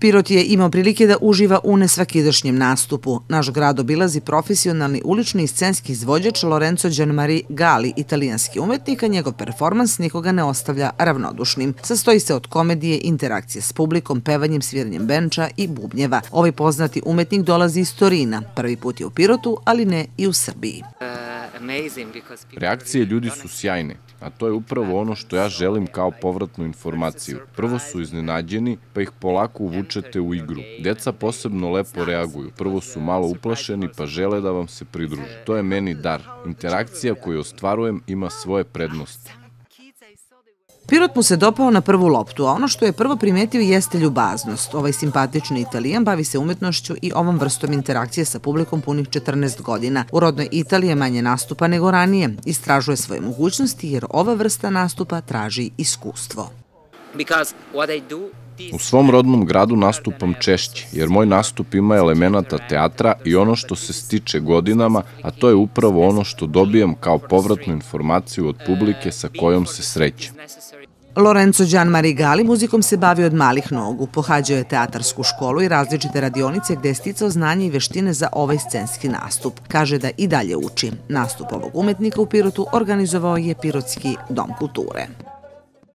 Pirot je imao prilike da uživa u nesvakidašnjem nastupu. Naš grad obilazi profesionalni ulični i scenski izvođač Lorenzo Gianmari Gali, italijanski umetnik, a njegov performans nikoga ne ostavlja ravnodušnim. Sastoji se od komedije, interakcije s publikom, pevanjem, sviranjem benča i bubnjeva. Ovaj poznati umetnik dolazi iz Torina. Prvi put je u Pirotu, ali ne i u Srbiji. E, Reakcije ljudi su sjajne, a to je upravo ono što ja želim kao povratnu informaciju. Prvo su iznenađeni, pa ih polako uvučete u igru. Deca posebno lepo reaguju. Prvo su malo uplašeni, pa žele da vam se pridruže. To je meni dar. Interakcija koju ostvarujem ima svoje prednosti. Pirot mu se dopao na prvu loptu, a ono što je prvo primetio jeste ljubaznost. Ovaj simpatični italijan bavi se umetnošću i ovom vrstom interakcije sa publikom punih 14 godina. U rodnoj Italije manje nastupa nego ranije. Istražuje svoje mogućnosti jer ova vrsta nastupa traži iskustvo. U svom rodnom gradu nastupam češće, jer moj nastup ima elemenata teatra i ono što se stiče godinama, a to je upravo ono što dobijam kao povratnu informaciju od uh, publike sa kojom se srećem. Lorenzo Gianmari Gali muzikom se bavio od malih nogu, pohađao je teatarsku školu i različite radionice gde je sticao znanje i veštine za ovaj scenski nastup. Kaže da i dalje uči. Nastup ovog umetnika u Pirotu organizovao je Pirotski dom kulture.